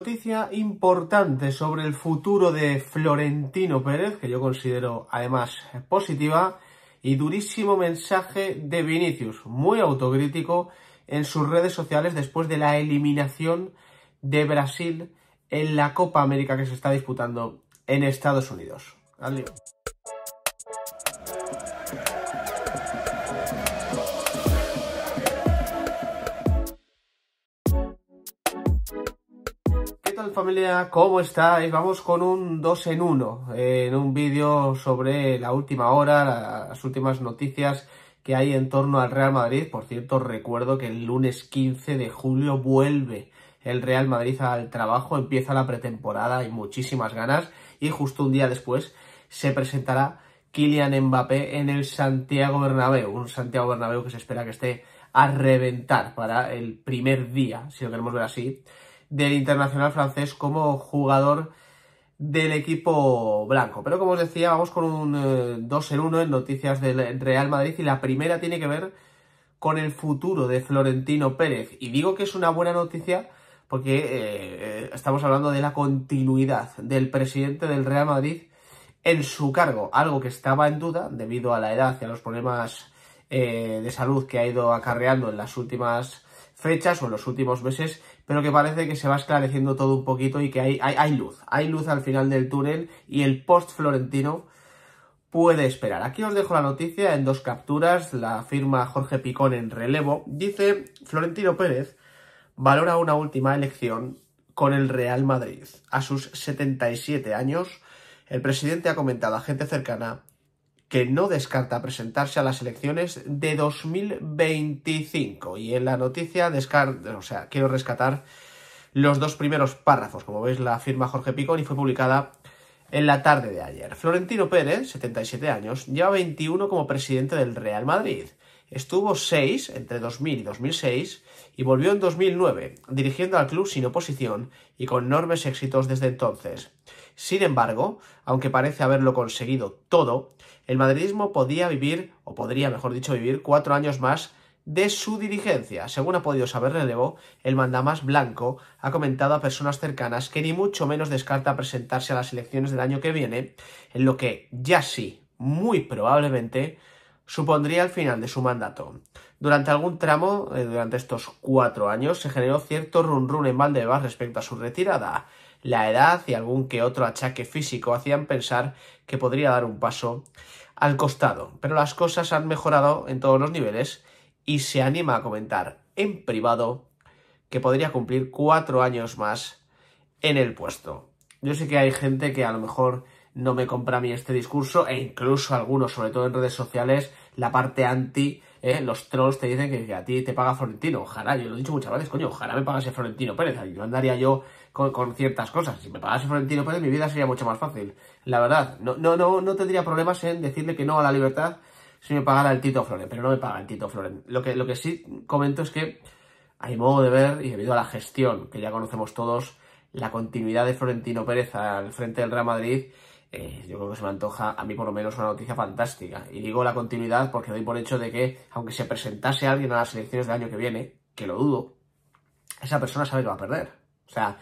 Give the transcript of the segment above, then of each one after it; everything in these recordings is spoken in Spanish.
noticia importante sobre el futuro de Florentino Pérez, que yo considero además positiva, y durísimo mensaje de Vinicius, muy autocrítico en sus redes sociales después de la eliminación de Brasil en la Copa América que se está disputando en Estados Unidos. Adiós. tal familia? ¿Cómo estáis? Vamos con un 2 en 1 eh, en un vídeo sobre la última hora, las últimas noticias que hay en torno al Real Madrid. Por cierto, recuerdo que el lunes 15 de julio vuelve el Real Madrid al trabajo, empieza la pretemporada, hay muchísimas ganas y justo un día después se presentará Kylian Mbappé en el Santiago Bernabéu, un Santiago Bernabéu que se espera que esté a reventar para el primer día, si lo queremos ver así, del internacional francés como jugador del equipo blanco. Pero como os decía, vamos con un 2 eh, en 1 en noticias del Real Madrid y la primera tiene que ver con el futuro de Florentino Pérez. Y digo que es una buena noticia porque eh, estamos hablando de la continuidad del presidente del Real Madrid en su cargo, algo que estaba en duda debido a la edad y a los problemas eh, de salud que ha ido acarreando en las últimas fechas o en los últimos meses pero que parece que se va esclareciendo todo un poquito y que hay, hay, hay luz, hay luz al final del túnel y el post-florentino puede esperar. Aquí os dejo la noticia en dos capturas, la firma Jorge Picón en relevo. Dice Florentino Pérez valora una última elección con el Real Madrid. A sus 77 años, el presidente ha comentado a gente cercana que no descarta presentarse a las elecciones de 2025. Y en la noticia, o sea, quiero rescatar los dos primeros párrafos. Como veis, la firma Jorge Picón y fue publicada en la tarde de ayer. Florentino Pérez, 77 años, lleva 21 como presidente del Real Madrid. Estuvo seis, entre 2000 y 2006, y volvió en 2009, dirigiendo al club sin oposición y con enormes éxitos desde entonces. Sin embargo, aunque parece haberlo conseguido todo, el madridismo podía vivir, o podría, mejor dicho, vivir cuatro años más de su dirigencia. Según ha podido saber Relevo, el mandamás blanco ha comentado a personas cercanas que ni mucho menos descarta presentarse a las elecciones del año que viene, en lo que ya sí, muy probablemente, supondría el final de su mandato. Durante algún tramo, eh, durante estos cuatro años, se generó cierto run run en Valdebebas respecto a su retirada. La edad y algún que otro achaque físico hacían pensar que podría dar un paso al costado, pero las cosas han mejorado en todos los niveles y se anima a comentar en privado que podría cumplir cuatro años más en el puesto. Yo sé que hay gente que a lo mejor no me compra a mí este discurso e incluso algunos, sobre todo en redes sociales, la parte anti, eh, los trolls te dicen que, a ti te paga Florentino. Ojalá, yo lo he dicho muchas veces, coño, ojalá me pagase Florentino Pérez. Yo andaría yo con, ciertas cosas. Si me pagase Florentino Pérez, mi vida sería mucho más fácil. La verdad, no, no, no, no tendría problemas en decirle que no a la libertad si me pagara el Tito Floren, pero no me paga el Tito Floren. Lo que, lo que sí comento es que, hay modo de ver, y debido a la gestión que ya conocemos todos, la continuidad de Florentino Pérez al frente del Real Madrid eh, yo creo que se me antoja, a mí por lo menos, una noticia fantástica. Y digo la continuidad porque doy por hecho de que, aunque se presentase alguien a las elecciones del año que viene, que lo dudo, esa persona sabe que va a perder. O sea,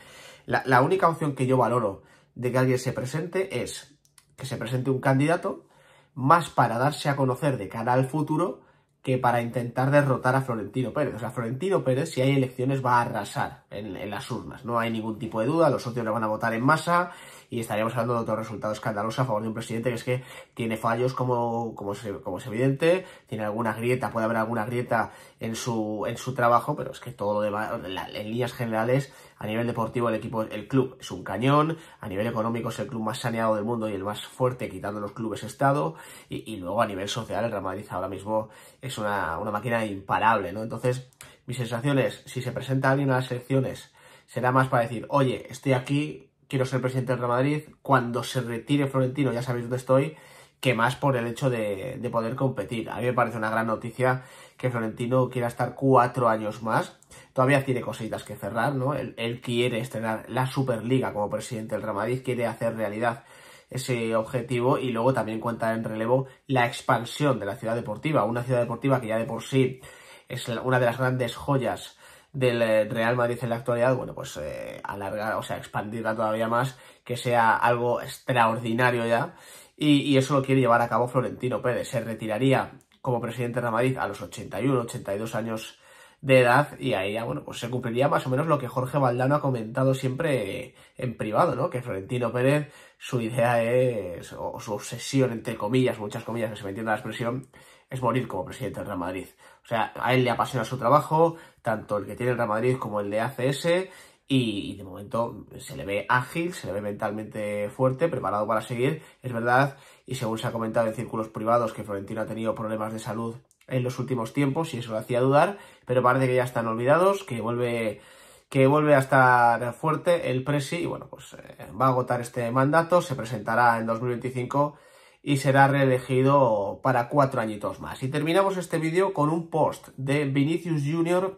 la, la única opción que yo valoro de que alguien se presente es que se presente un candidato más para darse a conocer de cara al futuro que para intentar derrotar a Florentino Pérez. O sea, Florentino Pérez, si hay elecciones, va a arrasar en, las urnas. No hay ningún tipo de duda, los socios le van a votar en masa y estaríamos hablando de otro resultado escandaloso a favor de un presidente que es que tiene fallos como, como, como es evidente, tiene alguna grieta, puede haber alguna grieta en su, en su trabajo, pero es que todo lo demás, en líneas generales, a nivel deportivo, el equipo, el club es un cañón. A nivel económico, es el club más saneado del mundo y el más fuerte, quitando los clubes Estado. Y, luego, a nivel social, el Real Madrid ahora mismo es una, máquina imparable, ¿no? Entonces, mi sensación es, si se presenta alguien a las elecciones, será más para decir, oye, estoy aquí, quiero ser presidente del Real Madrid. Cuando se retire Florentino, ya sabéis dónde estoy que más por el hecho de, poder competir. A mí me parece una gran noticia que Florentino quiera estar cuatro años más. Todavía tiene cositas que cerrar, ¿no? Él, quiere estrenar la Superliga como presidente del Real Madrid, quiere hacer realidad ese objetivo y luego también cuenta en relevo la expansión de la ciudad deportiva, una ciudad deportiva que ya de por sí es una de las grandes joyas del eh, Real Madrid en la actualidad, bueno, pues eh, alargar, o sea, expandirla todavía más, que sea algo extraordinario ya y, eso lo quiere llevar a cabo Florentino Pérez. Se retiraría como presidente de Madrid a los 81, 82 años de edad y ahí ya, bueno, pues se cumpliría más o menos lo que Jorge Valdano ha comentado siempre en privado, ¿no? Que Florentino Pérez, su idea es, o su obsesión, entre comillas, muchas comillas, que se me entienda la expresión, es morir como presidente de Real Madrid. O sea, a él le apasiona su trabajo, tanto el que tiene el Real Madrid como el de ACS, y, de momento se le ve ágil, se le ve mentalmente fuerte, preparado para seguir, es verdad, y según se ha comentado en círculos privados que Florentino ha tenido problemas de salud en los últimos tiempos y eso lo hacía dudar, pero parece que ya están olvidados, que vuelve que vuelve a estar fuerte el Presi y bueno, pues eh, va a agotar este mandato, se presentará en 2025 y será reelegido para cuatro añitos más. Y terminamos este vídeo con un post de Vinicius Jr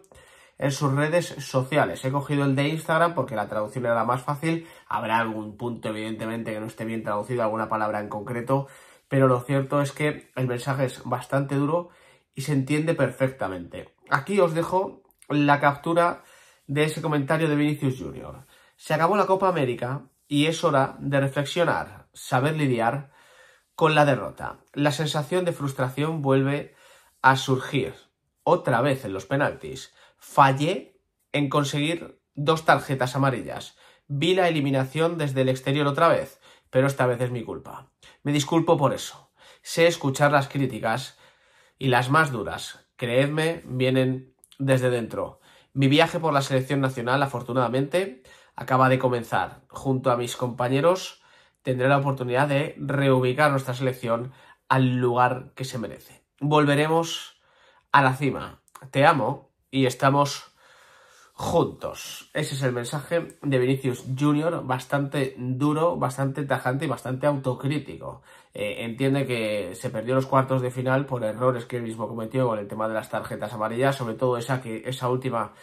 en sus redes sociales. He cogido el de Instagram porque la traducción era la más fácil. Habrá algún punto, evidentemente, que no esté bien traducido, alguna palabra en concreto, pero lo cierto es que el mensaje es bastante duro y se entiende perfectamente. Aquí os dejo la captura de ese comentario de Vinicius Jr. Se acabó la Copa América y es hora de reflexionar, saber lidiar con la derrota. La sensación de frustración vuelve a surgir otra vez en los penaltis. Fallé en conseguir dos tarjetas amarillas. Vi la eliminación desde el exterior otra vez, pero esta vez es mi culpa. Me disculpo por eso. Sé escuchar las críticas y las más duras, creedme, vienen desde dentro. Mi viaje por la selección nacional, afortunadamente, acaba de comenzar. Junto a mis compañeros tendré la oportunidad de reubicar nuestra selección al lugar que se merece. Volveremos a la cima. Te amo y estamos juntos. Ese es el mensaje de Vinicius Jr., bastante duro, bastante tajante y bastante autocrítico. Eh, entiende que se perdió los cuartos de final por errores que él mismo cometió con el tema de las tarjetas amarillas, sobre todo esa, que, esa última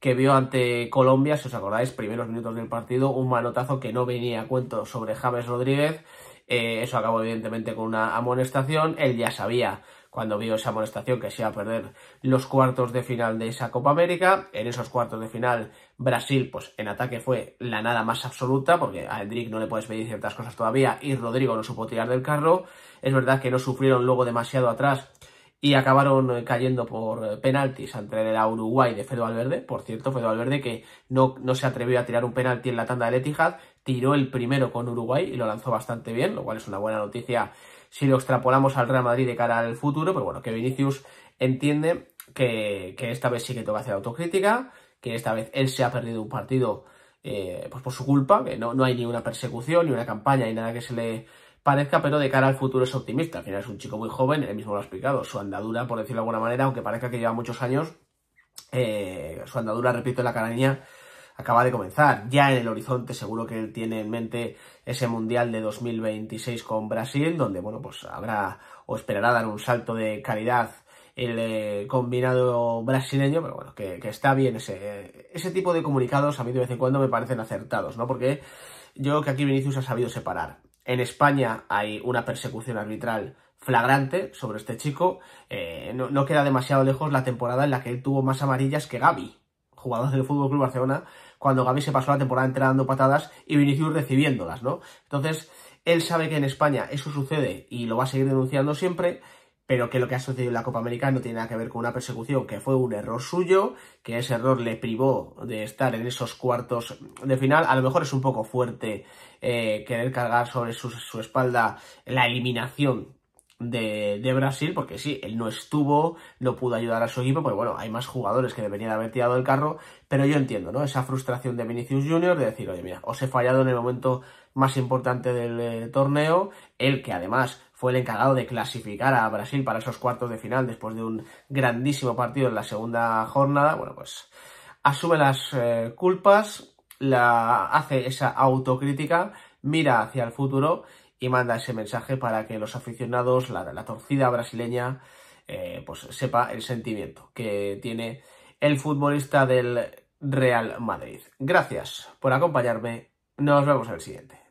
que vio ante Colombia, si os acordáis, primeros minutos del partido, un manotazo que no venía a cuento sobre James Rodríguez. Eh, eso acabó evidentemente con una amonestación. Él ya sabía cuando vio esa molestación que se iba a perder los cuartos de final de esa Copa América. En esos cuartos de final, Brasil, pues en ataque fue la nada más absoluta, porque a Hendrik no le puedes pedir ciertas cosas todavía y Rodrigo no supo tirar del carro. Es verdad que no sufrieron luego demasiado atrás y acabaron eh, cayendo por eh, penaltis ante el Uruguay de Fede Valverde. Por cierto, Fede Valverde que no, no se atrevió a tirar un penalti en la tanda del Etihad, tiró el primero con Uruguay y lo lanzó bastante bien, lo cual es una buena noticia si lo extrapolamos al Real Madrid de cara al futuro, pero pues bueno, que Vinicius entiende que, esta vez sí que toca hacer autocrítica, que esta vez él se ha perdido un partido eh, pues por su culpa, que no, no hay ni una persecución, ni una campaña, ni nada que se le parezca, pero de cara al futuro es optimista. Al final es un chico muy joven, él mismo lo ha explicado, su andadura, por decirlo de alguna manera, aunque parezca que lleva muchos años, eh, su andadura, repito, en la cara niña acaba de comenzar. Ya en el horizonte seguro que él tiene en mente ese Mundial de 2026 con Brasil, donde, bueno, pues habrá o esperará dar un salto de calidad el eh, combinado brasileño, pero bueno, que, está bien ese, ese tipo de comunicados, a mí de vez en cuando me parecen acertados, ¿no? Porque yo creo que aquí Vinicius ha sabido separar. En España hay una persecución arbitral flagrante sobre este chico. Eh, no, queda demasiado lejos la temporada en la que él tuvo más amarillas que Gaby, jugador del Fútbol Club Barcelona, cuando Gaby se pasó la temporada entrenando patadas y Vinicius recibiéndolas, ¿no? Entonces, él sabe que en España eso sucede y lo va a seguir denunciando siempre, pero que lo que ha sucedido en la Copa América no tiene nada que ver con una persecución, que fue un error suyo, que ese error le privó de estar en esos cuartos de final. A lo mejor es un poco fuerte eh, querer cargar sobre su espalda la eliminación de, Brasil, porque sí, él no estuvo, no pudo ayudar a su equipo, pues bueno, hay más jugadores que deberían haber tirado el carro, pero yo entiendo, ¿no? Esa frustración de Vinicius Jr. de decir, oye, mira, os he fallado en el momento más importante del eh, torneo, él que además fue el encargado de clasificar a Brasil para esos cuartos de final después de un grandísimo partido en la segunda jornada, bueno, pues asume las eh, culpas, la hace esa autocrítica, mira hacia el futuro y manda ese mensaje para que los aficionados, la, la torcida brasileña, eh, pues sepa el sentimiento que tiene el futbolista del Real Madrid. Gracias por acompañarme. Nos vemos en el siguiente.